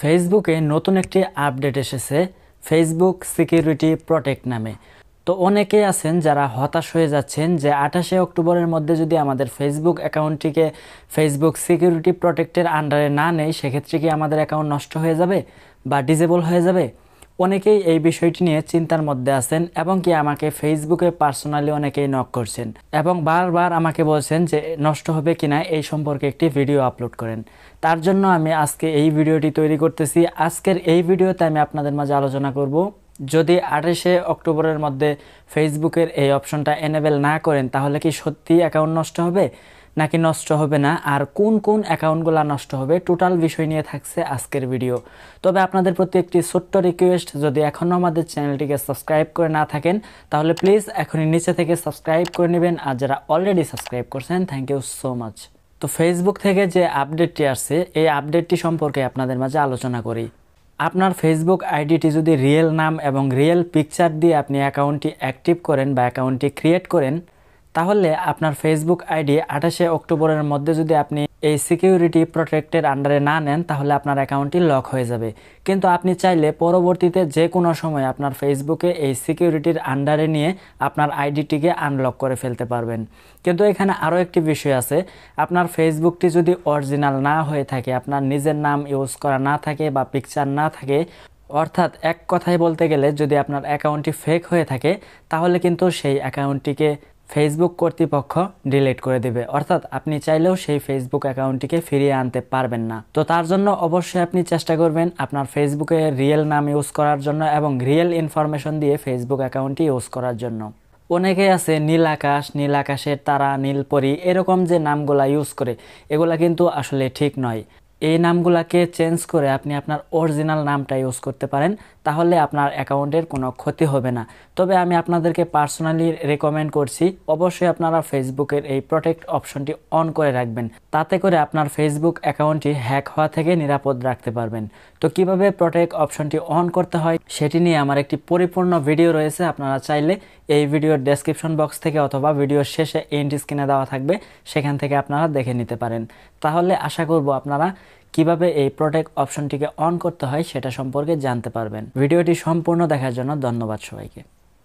ফেসবুকে নতুন একটি আপডেট এসেছে ফেসবুক সিকিউরিটি প্রোটেক্ট নামে তো অনেকেই আছেন যারা হতাশ হয়ে যাচ্ছেন যে আঠাশে অক্টোবরের মধ্যে যদি আমাদের ফেসবুক অ্যাকাউন্টটিকে ফেসবুক সিকিউরিটি প্রোটেক্টের আন্ডারে না নেই সেক্ষেত্রে কি আমাদের অ্যাকাউন্ট নষ্ট হয়ে যাবে বা ডিজেবল হয়ে যাবে অনেকেই এই বিষয়টি নিয়ে চিন্তার মধ্যে আছেন এবং কি আমাকে ফেসবুকে পার্সোনালি অনেকেই নক করছেন এবং বারবার আমাকে বলছেন যে নষ্ট হবে কিনা এই সম্পর্কে একটি ভিডিও আপলোড করেন তার জন্য আমি আজকে এই ভিডিওটি তৈরি করতেছি আজকের এই ভিডিওতে আমি আপনাদের মাঝে আলোচনা করব যদি আঠাশে অক্টোবরের মধ্যে ফেসবুকের এই অপশনটা এনেবেল না করেন তাহলে কি সত্যি অ্যাকাউন্ট নষ্ট হবে নাকি নষ্ট হবে না আর কোন কোন অ্যাকাউন্টগুলো নষ্ট হবে টোটাল বিষয় নিয়ে থাকছে আজকের ভিডিও তবে আপনাদের প্রতি একটি ছোট্ট রিকোয়েস্ট যদি এখনও আমাদের চ্যানেলটিকে সাবস্ক্রাইব করে না থাকেন তাহলে প্লিজ এখনই নিচে থেকে সাবস্ক্রাইব করে নেবেন আর যারা অলরেডি সাবস্ক্রাইব করছেন থ্যাংক ইউ সো মাচ তো ফেসবুক থেকে যে আপডেটটি আসছে এই আপডেটটি সম্পর্কে আপনাদের মাঝে আলোচনা করি আপনার ফেসবুক আইডিটি যদি রিয়েল নাম এবং রিয়েল পিকচার দিয়ে আপনি অ্যাকাউন্টটি অ্যাক্টিভ করেন বা অ্যাকাউন্টটি ক্রিয়েট করেন তাহলে আপনার ফেসবুক আইডি আঠাশে অক্টোবরের মধ্যে যদি আপনি এই সিকিউরিটি প্রোটেক্টের আন্ডারে না নেন তাহলে আপনার অ্যাকাউন্টটি লক হয়ে যাবে কিন্তু আপনি চাইলে পরবর্তীতে যে কোনো সময় আপনার ফেসবুকে এই সিকিউরিটির আন্ডারে নিয়ে আপনার আইডিটিকে আনলক করে ফেলতে পারবেন কিন্তু এখানে আরও একটি বিষয় আছে আপনার ফেসবুকটি যদি অরিজিনাল না হয়ে থাকে আপনার নিজের নাম ইউজ করা না থাকে বা পিকচার না থাকে অর্থাৎ এক কথায় বলতে গেলে যদি আপনার অ্যাকাউন্টটি ফেক হয়ে থাকে তাহলে কিন্তু সেই অ্যাকাউন্টটিকে ফেসবুক কর্তৃপক্ষ ডিলিট করে দেবে অর্থাৎ আপনি চাইলেও সেই ফেসবুক অ্যাকাউন্টটিকে ফিরিয়ে আনতে পারবেন না তো তার জন্য অবশ্যই আপনি চেষ্টা করবেন আপনার ফেসবুকে রিয়েল নাম ইউজ করার জন্য এবং রিয়েল ইনফরমেশন দিয়ে ফেসবুক অ্যাকাউন্টটি ইউজ করার জন্য অনেকে আছে নীল আকাশ নীল আকাশের তারা নীলপরি এরকম যে নামগুলা ইউজ করে এগুলা কিন্তু আসলে ঠিক নয় এই নামগুলাকে চেঞ্জ করে আপনি আপনার অরিজিনাল নামটা ইউজ করতে পারেন তাহলে আপনার অ্যাকাউন্টের কোনো ক্ষতি হবে না তবে আমি আপনাদেরকে পার্সোনালি রেকমেন্ড করছি অবশ্যই আপনারা ফেসবুকের এই প্রোটেক্ট অপশনটি অন করে রাখবেন তাতে করে আপনার ফেসবুক অ্যাকাউন্টটি হ্যাক হওয়া থেকে নিরাপদ রাখতে পারবেন তো কিভাবে প্রোটেক্ট অপশনটি অন করতে হয় সেটি নিয়ে আমার একটি পরিপূর্ণ ভিডিও রয়েছে আপনারা চাইলে এই ভিডিওর ডেসক্রিপশন বক্স থেকে অথবা ভিডিওর শেষে এন্ড স্ক্রিনে দেওয়া থাকবে সেখান থেকে আপনারা দেখে নিতে পারেন তাহলে আশা করব আপনারা কিভাবে এই প্রোটেক্ট অপশনটিকে অন করতে হয় সেটা সম্পর্কে জানতে পারবেন ভিডিওটি সম্পূর্ণ দেখার জন্য ধন্যবাদ সবাইকে